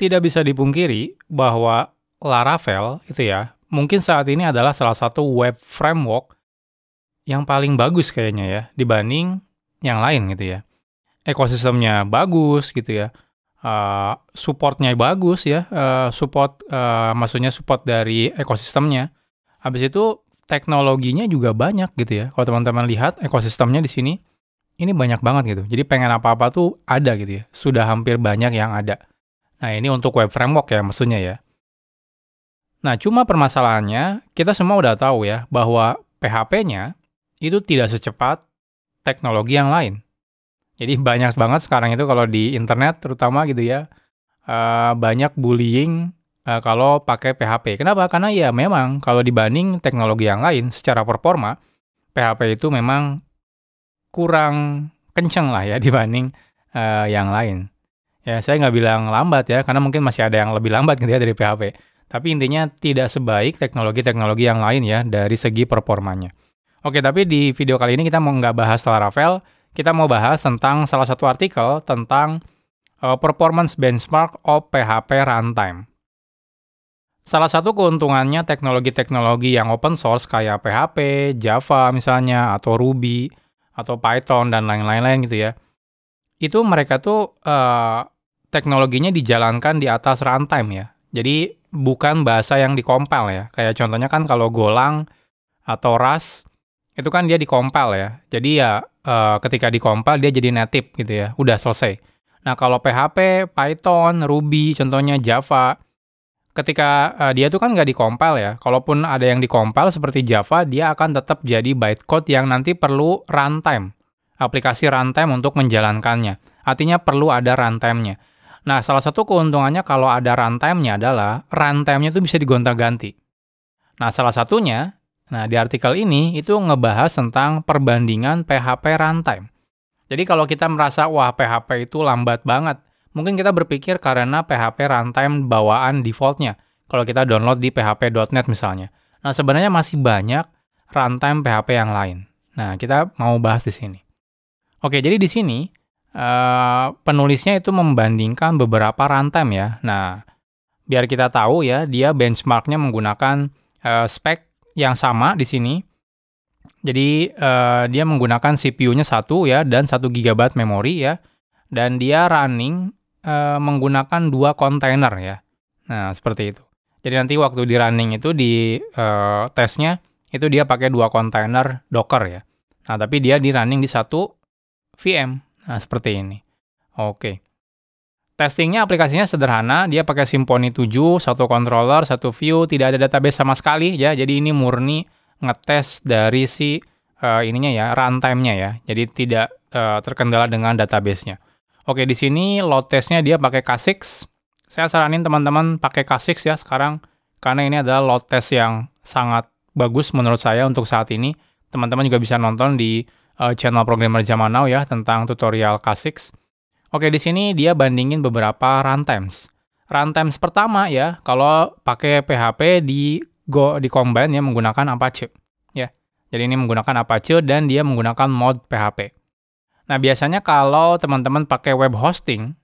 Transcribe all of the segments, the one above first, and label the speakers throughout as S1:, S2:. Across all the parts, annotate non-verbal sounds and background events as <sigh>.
S1: tidak bisa dipungkiri bahwa Laravel itu ya, mungkin saat ini adalah salah satu web framework yang paling bagus kayaknya ya dibanding yang lain gitu ya. Ekosistemnya bagus gitu ya. Uh, supportnya bagus ya, uh, support uh, maksudnya support dari ekosistemnya. Habis itu teknologinya juga banyak gitu ya. Kalau teman-teman lihat ekosistemnya di sini ini banyak banget gitu. Jadi pengen apa-apa tuh ada gitu ya. Sudah hampir banyak yang ada. Nah, ini untuk web framework ya maksudnya ya. Nah, cuma permasalahannya kita semua udah tahu ya bahwa PHP-nya itu tidak secepat teknologi yang lain. Jadi banyak banget sekarang itu kalau di internet terutama gitu ya eh, banyak bullying eh, kalau pakai PHP. Kenapa? Karena ya memang kalau dibanding teknologi yang lain secara performa PHP itu memang kurang kenceng lah ya <laughs> dibanding eh, yang lain. Ya saya nggak bilang lambat ya, karena mungkin masih ada yang lebih lambat gitu ya dari PHP. Tapi intinya tidak sebaik teknologi-teknologi yang lain ya dari segi performanya. Oke, tapi di video kali ini kita mau nggak bahas Laravel, kita mau bahas tentang salah satu artikel tentang uh, performance benchmark of PHP runtime. Salah satu keuntungannya teknologi-teknologi yang open source kayak PHP, Java misalnya, atau Ruby, atau Python, dan lain-lain gitu ya. Itu mereka tuh uh, teknologinya dijalankan di atas runtime ya. Jadi bukan bahasa yang dikompel ya. Kayak contohnya kan kalau Golang atau Rust itu kan dia dikompel ya. Jadi ya e, ketika dikompel dia jadi native gitu ya. Udah selesai. Nah kalau PHP, Python, Ruby, contohnya Java, ketika e, dia tuh kan nggak dikompel ya. Kalaupun ada yang dikompel seperti Java, dia akan tetap jadi bytecode yang nanti perlu runtime. Aplikasi runtime untuk menjalankannya. Artinya perlu ada runtime-nya. Nah, salah satu keuntungannya kalau ada runtime-nya adalah runtime-nya itu bisa digonta-ganti. Nah, salah satunya, nah di artikel ini itu ngebahas tentang perbandingan PHP runtime. Jadi kalau kita merasa, wah PHP itu lambat banget, mungkin kita berpikir karena PHP runtime bawaan defaultnya, kalau kita download di php.net misalnya. Nah, sebenarnya masih banyak runtime PHP yang lain. Nah, kita mau bahas di sini. Oke, jadi di sini Uh, penulisnya itu membandingkan beberapa runtime ya. Nah, biar kita tahu ya, dia benchmarknya menggunakan uh, spek yang sama di sini. Jadi uh, dia menggunakan CPU-nya satu ya dan satu GB memori ya. Dan dia running uh, menggunakan dua kontainer ya. Nah, seperti itu. Jadi nanti waktu di running itu di uh, tesnya itu dia pakai dua kontainer Docker ya. Nah, tapi dia di running di satu VM Nah, seperti ini. Oke. Testingnya aplikasinya sederhana, dia pakai Symfony 7, satu controller, satu view, tidak ada database sama sekali ya. Jadi ini murni ngetes dari si uh, ininya ya, runtime-nya ya. Jadi tidak uh, terkendala dengan database-nya. Oke, di sini load test-nya dia pakai K6. Saya saranin teman-teman pakai K6 ya sekarang karena ini adalah load test yang sangat bagus menurut saya untuk saat ini. Teman-teman juga bisa nonton di uh, channel programmer zaman now ya tentang tutorial K6. Oke, di sini dia bandingin beberapa runtimes. Runtimes pertama ya, kalau pakai PHP di Go di combine ya menggunakan Apache. Ya. Jadi ini menggunakan Apache dan dia menggunakan mod PHP. Nah, biasanya kalau teman-teman pakai web hosting,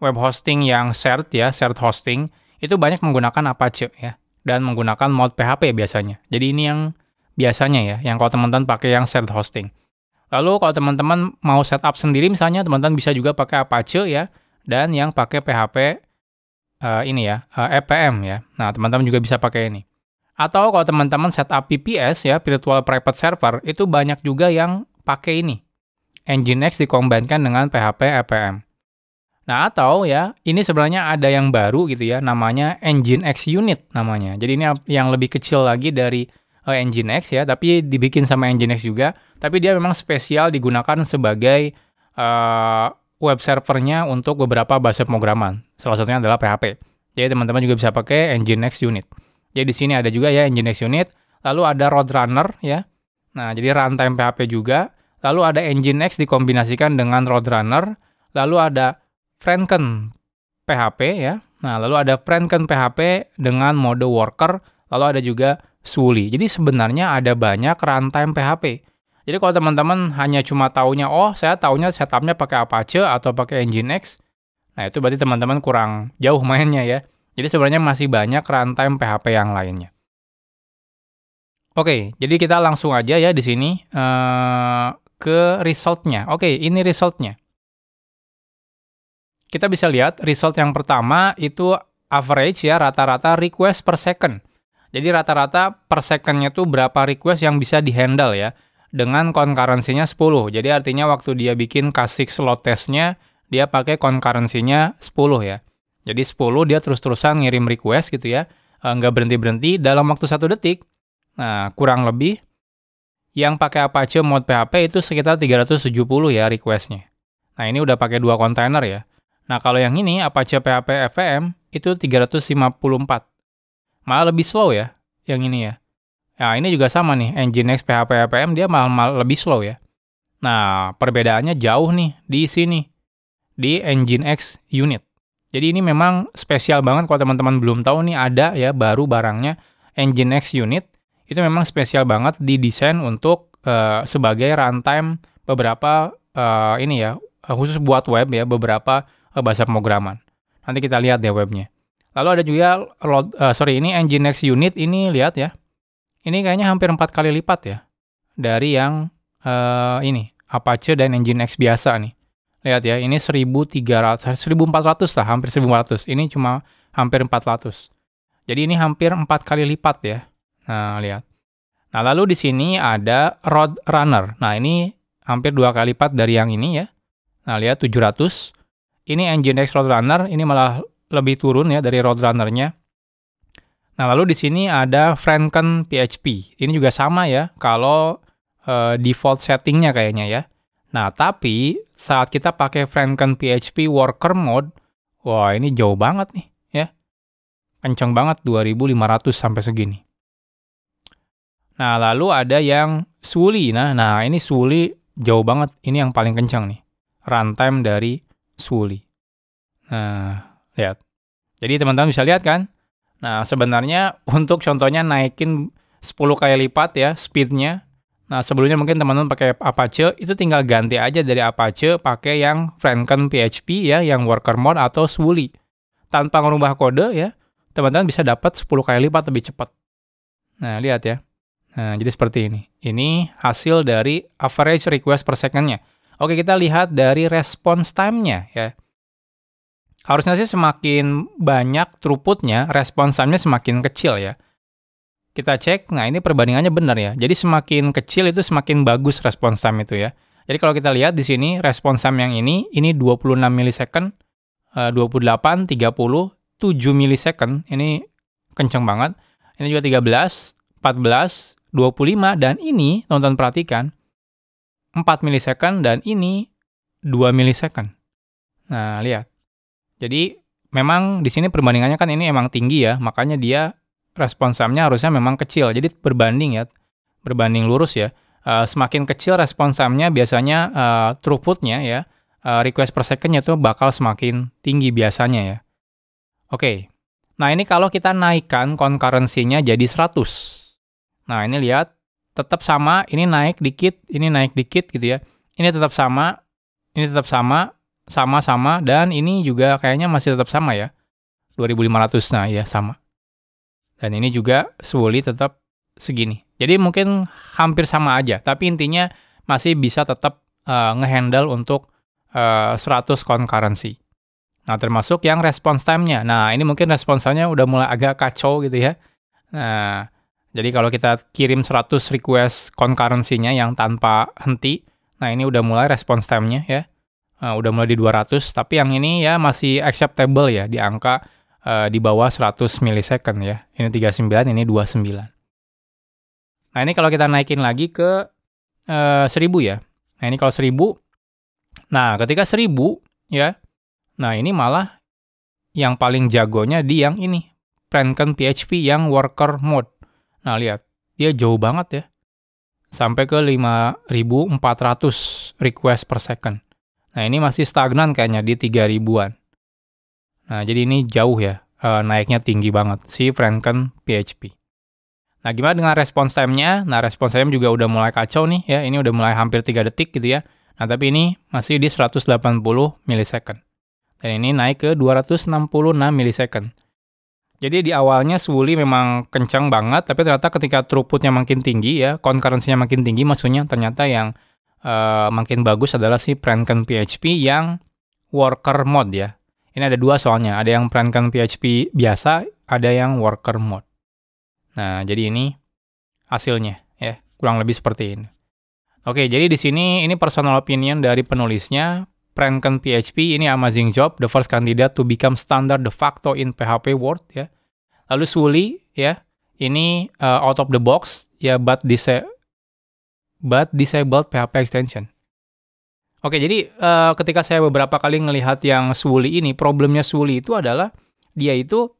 S1: web hosting yang shared ya, shared hosting, itu banyak menggunakan Apache ya dan menggunakan mod PHP biasanya. Jadi ini yang biasanya ya, yang kalau teman-teman pakai yang shared hosting. Lalu kalau teman-teman mau setup sendiri misalnya teman-teman bisa juga pakai Apache ya dan yang pakai PHP uh, eh, ini ya uh, eh, EPM ya. Nah teman-teman juga bisa pakai ini. Atau kalau teman-teman setup PPS ya virtual private server itu banyak juga yang pakai ini Nginx dikombinkan dengan PHP EPM. Nah atau ya ini sebenarnya ada yang baru gitu ya namanya Nginx Unit namanya. Jadi ini yang lebih kecil lagi dari uh, eh, Nginx ya, tapi dibikin sama Nginx juga, tapi dia memang spesial digunakan sebagai uh, web servernya untuk beberapa bahasa pemrograman. Salah satunya adalah PHP. Jadi teman-teman juga bisa pakai Nginx Unit. Jadi di sini ada juga ya Nginx Unit, lalu ada Roadrunner ya. Nah, jadi runtime PHP juga, lalu ada Nginx dikombinasikan dengan Roadrunner, lalu ada Franken PHP ya. Nah, lalu ada Franken PHP dengan mode worker, lalu ada juga Suli. Jadi sebenarnya ada banyak runtime PHP. Jadi kalau teman-teman hanya cuma taunya, oh saya taunya setupnya pakai Apache atau pakai Nginx, nah itu berarti teman-teman kurang jauh mainnya ya. Jadi sebenarnya masih banyak runtime PHP yang lainnya. Oke, jadi kita langsung aja ya di sini uh, ke resultnya. Oke, ini resultnya. Kita bisa lihat result yang pertama itu average ya, rata-rata request per second. Jadi rata-rata per secondnya tuh berapa request yang bisa dihandle ya dengan konkurensinya 10. Jadi artinya waktu dia bikin kasih slot testnya dia pakai konkurensinya 10 ya. Jadi 10 dia terus-terusan ngirim request gitu ya, eh, nggak berhenti-berhenti dalam waktu satu detik. Nah, kurang lebih yang pakai Apache mod PHP itu sekitar 370 ya requestnya. Nah, ini udah pakai dua kontainer ya. Nah, kalau yang ini Apache PHP FM itu 354 malah lebih slow ya yang ini ya. Ya ini juga sama nih, Nginx PHP APM dia malah, malah lebih slow ya. Nah, perbedaannya jauh nih di sini, di Nginx unit. Jadi ini memang spesial banget kalau teman-teman belum tahu nih ada ya baru barangnya Nginx unit. Itu memang spesial banget didesain untuk uh, sebagai runtime beberapa uh, ini ya, eh, khusus buat web ya, beberapa uh, bahasa pemrograman. Nanti kita lihat deh webnya. Lalu ada juga load, uh, sorry ini engine x unit ini lihat ya. Ini kayaknya hampir empat kali lipat ya dari yang uh, ini Apache dan engine X biasa nih. Lihat ya, ini 1300 1400 lah, hampir 1400. Ini cuma hampir 400. Jadi ini hampir empat kali lipat ya. Nah, lihat. Nah, lalu di sini ada Road Runner. Nah, ini hampir dua kali lipat dari yang ini ya. Nah, lihat 700. Ini engine X Road Runner, ini malah lebih turun ya dari Roadrunner-nya. Nah, lalu di sini ada Franken PHP. Ini juga sama ya kalau uh, default settingnya kayaknya ya. Nah, tapi saat kita pakai Franken PHP worker mode, wah ini jauh banget nih ya. Kenceng banget 2500 sampai segini. Nah, lalu ada yang Suli. Nah, nah ini Suli jauh banget. Ini yang paling kencang nih. Runtime dari Suli. Nah, lihat. Jadi teman-teman bisa lihat kan? Nah, sebenarnya untuk contohnya naikin 10 kali lipat ya speednya. Nah, sebelumnya mungkin teman-teman pakai Apache, itu tinggal ganti aja dari Apache pakai yang Franken PHP ya, yang worker mode atau Swuli. Tanpa merubah kode ya, teman-teman bisa dapat 10 kali lipat lebih cepat. Nah, lihat ya. Nah, jadi seperti ini. Ini hasil dari average request per secondnya. Oke, kita lihat dari response time-nya ya harusnya sih semakin banyak throughputnya, responsamnya semakin kecil ya. Kita cek, nah ini perbandingannya benar ya. Jadi semakin kecil itu semakin bagus respons time itu ya. Jadi kalau kita lihat di sini respons time yang ini, ini 26 milisecond, 28, 30, 7 milisecond, ini kenceng banget. Ini juga 13, 14, 25, dan ini, nonton perhatikan, 4 milisecond, dan ini 2 milisecond. Nah, lihat. Jadi memang di sini perbandingannya kan ini emang tinggi ya, makanya dia respons sahamnya harusnya memang kecil. Jadi berbanding ya, berbanding lurus ya. Uh, semakin kecil respons sahamnya biasanya uh, throughputnya ya, uh, request per secondnya tuh bakal semakin tinggi biasanya ya. Oke, okay. nah ini kalau kita naikkan konkurensinya jadi 100. Nah ini lihat, tetap sama, ini naik dikit, ini naik dikit gitu ya. Ini tetap sama, ini tetap sama, sama-sama dan ini juga kayaknya masih tetap sama ya. 2500 nah ya sama. Dan ini juga swoli tetap segini. Jadi mungkin hampir sama aja, tapi intinya masih bisa tetap uh, ngehandle untuk uh, eh, 100 concurrency. Nah, termasuk yang response time-nya. Nah, ini mungkin response time udah mulai agak kacau gitu ya. Nah, jadi kalau kita kirim 100 request concurrency-nya yang tanpa henti, nah ini udah mulai response time-nya ya. Eh, udah mulai di 200 tapi yang ini ya masih acceptable ya di angka uh, di bawah 100 milisecond ya. Ini 39, ini 29. Nah, ini kalau kita naikin lagi ke uh, eh, 1000 ya. Nah, ini kalau 1000 Nah, ketika 1000 ya. Nah, ini malah yang paling jagonya di yang ini, Franken PHP yang worker mode. Nah, lihat. Dia jauh banget ya. Sampai ke 5400 request per second. Nah ini masih stagnan kayaknya di 3 ribuan. Nah jadi ini jauh ya, eh, naiknya tinggi banget si Franken PHP. Nah gimana dengan response time-nya? Nah response time juga udah mulai kacau nih ya, ini udah mulai hampir 3 detik gitu ya. Nah tapi ini masih di 180 milisecond. Dan ini naik ke 266 milisecond. Jadi di awalnya Swuli memang kencang banget, tapi ternyata ketika throughputnya makin tinggi ya, konkurensinya makin tinggi, maksudnya ternyata yang uh, makin bagus adalah si Pranken PHP yang worker mode ya. Ini ada dua soalnya, ada yang Pranken PHP biasa, ada yang worker mode. Nah, jadi ini hasilnya ya, kurang lebih seperti ini. Oke, jadi di sini ini personal opinion dari penulisnya. Pranken PHP ini amazing job, the first candidate to become standard de facto in PHP world ya. Lalu Suli ya, ini uh, out of the box ya, but this eh, but disabled PHP extension. Oke, jadi uh, ketika saya beberapa kali melihat yang Swuli ini, problemnya Swuli itu adalah dia itu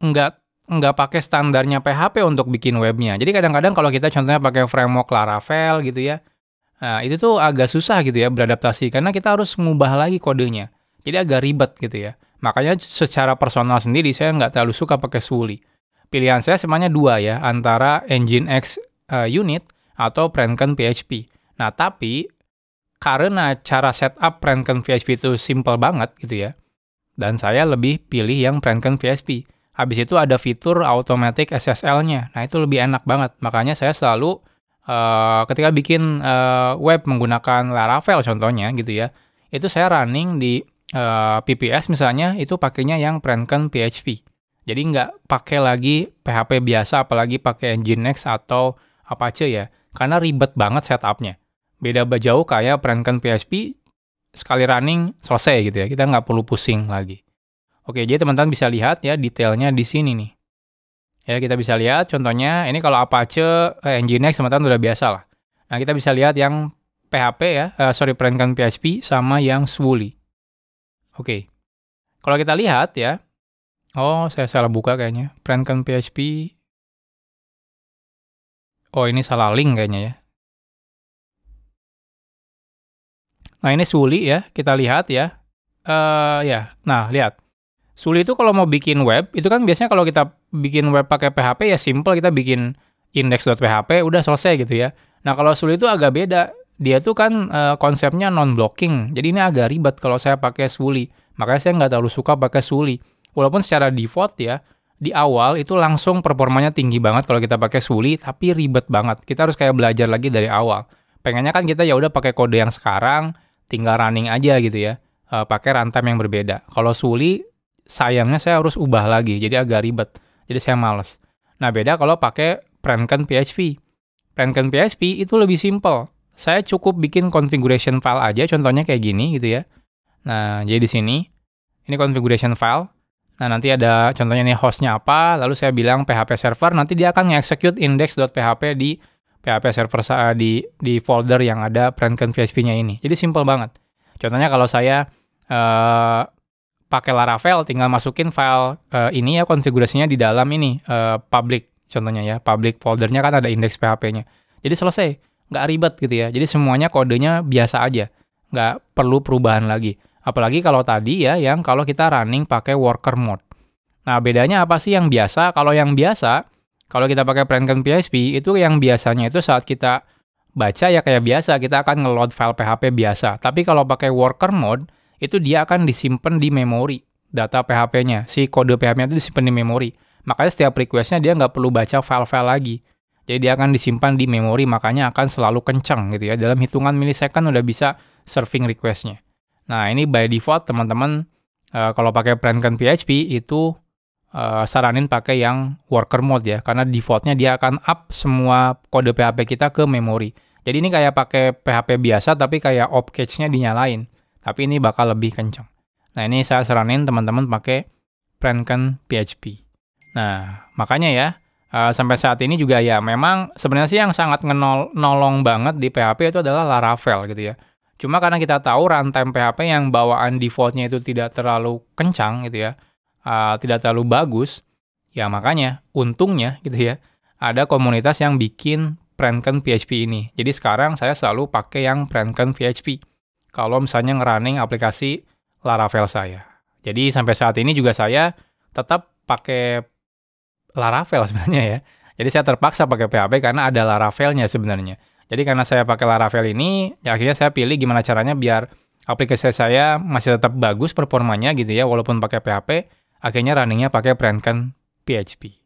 S1: nggak nggak pakai standarnya PHP untuk bikin webnya. Jadi kadang-kadang kalau kita contohnya pakai framework Laravel gitu ya, nah itu tuh agak susah gitu ya beradaptasi karena kita harus mengubah lagi kodenya. Jadi agak ribet gitu ya. Makanya secara personal sendiri saya nggak terlalu suka pakai Swuli. Pilihan saya semuanya dua ya, antara Engine X uh, unit atau Pranken PHP. Nah, tapi karena cara setup Pranken PHP itu simple banget gitu ya, dan saya lebih pilih yang Pranken PHP. Habis itu ada fitur automatic SSL-nya. Nah, itu lebih enak banget. Makanya saya selalu uh, ketika bikin uh, web menggunakan Laravel contohnya gitu ya, itu saya running di uh, eh, PPS misalnya itu pakainya yang Pranken PHP. Jadi nggak pakai lagi PHP biasa, apalagi pakai Nginx atau apa aja ya karena ribet banget setupnya. Beda jauh kayak perankan PSP, sekali running selesai gitu ya, kita nggak perlu pusing lagi. Oke, jadi teman-teman bisa lihat ya detailnya di sini nih. Ya, kita bisa lihat contohnya, ini kalau Apache eh, Nginx teman-teman udah biasa lah. Nah, kita bisa lihat yang PHP ya, eh, sorry perankan PHP sama yang Swully. Oke, kalau kita lihat ya, oh saya salah buka kayaknya, perankan PHP Oh, ini salah link kayaknya ya. Nah, ini Suli ya. Kita lihat ya. Uh, ya, nah lihat. Suli itu kalau mau bikin web, itu kan biasanya kalau kita bikin web pakai PHP ya simple kita bikin index.php udah selesai gitu ya. Nah, kalau Suli itu agak beda. Dia tuh kan uh, konsepnya non-blocking. Jadi ini agak ribet kalau saya pakai Suli. Makanya saya nggak terlalu suka pakai Suli. Walaupun secara default ya, di awal itu langsung performanya tinggi banget kalau kita pakai Suli tapi ribet banget. Kita harus kayak belajar lagi dari awal. Pengennya kan kita ya udah pakai kode yang sekarang, tinggal running aja gitu ya. E, pakai runtime yang berbeda. Kalau Suli sayangnya saya harus ubah lagi jadi agak ribet. Jadi saya males. Nah, beda kalau pakai Pranken PHP. Pranken PHP itu lebih simple. Saya cukup bikin configuration file aja contohnya kayak gini gitu ya. Nah, jadi di sini ini configuration file Nah, nanti ada contohnya nih hostnya apa, lalu saya bilang PHP server, nanti dia akan nge-execute index.php di PHP server saya di di folder yang ada printcon vsp nya ini. Jadi simple banget. Contohnya kalau saya uh, pakai Laravel tinggal masukin file uh, ini ya konfigurasinya di dalam ini uh, public contohnya ya, public foldernya kan ada index PHP-nya. Jadi selesai, nggak ribet gitu ya. Jadi semuanya kodenya biasa aja, nggak perlu perubahan lagi. Apalagi kalau tadi ya yang kalau kita running pakai worker mode. Nah, bedanya apa sih yang biasa? Kalau yang biasa, kalau kita pakai Franken PHP, itu yang biasanya itu saat kita baca ya kayak biasa, kita akan ngeload file PHP biasa. Tapi kalau pakai worker mode, itu dia akan disimpan di memori data PHP-nya. Si kode PHP-nya itu disimpan di memori. Makanya setiap request-nya dia nggak perlu baca file-file lagi. Jadi dia akan disimpan di memori, makanya akan selalu kencang gitu ya. Dalam hitungan milisecond udah bisa serving request-nya. Nah, ini by default teman-teman uh, kalau pakai Franken PHP itu uh, saranin pakai yang worker mode ya karena defaultnya dia akan up semua kode PHP kita ke memori. Jadi ini kayak pakai PHP biasa tapi kayak op nya dinyalain. Tapi ini bakal lebih kencang. Nah, ini saya saranin teman-teman pakai Franken PHP. Nah, makanya ya uh, sampai saat ini juga ya memang sebenarnya sih yang sangat nolong banget di PHP itu adalah Laravel gitu ya. Cuma karena kita tahu runtime PHP yang bawaan defaultnya itu tidak terlalu kencang gitu ya, uh, tidak terlalu bagus, ya makanya untungnya gitu ya, ada komunitas yang bikin Pranken PHP ini. Jadi sekarang saya selalu pakai yang Pranken PHP. Kalau misalnya ngerunning aplikasi Laravel saya. Jadi sampai saat ini juga saya tetap pakai Laravel <laughs> sebenarnya ya. Jadi saya terpaksa pakai PHP karena ada Laravelnya sebenarnya. Jadi karena saya pakai Laravel ini, ya akhirnya saya pilih gimana caranya biar aplikasi saya masih tetap bagus performanya gitu ya, walaupun pakai PHP, akhirnya runningnya pakai kan PHP.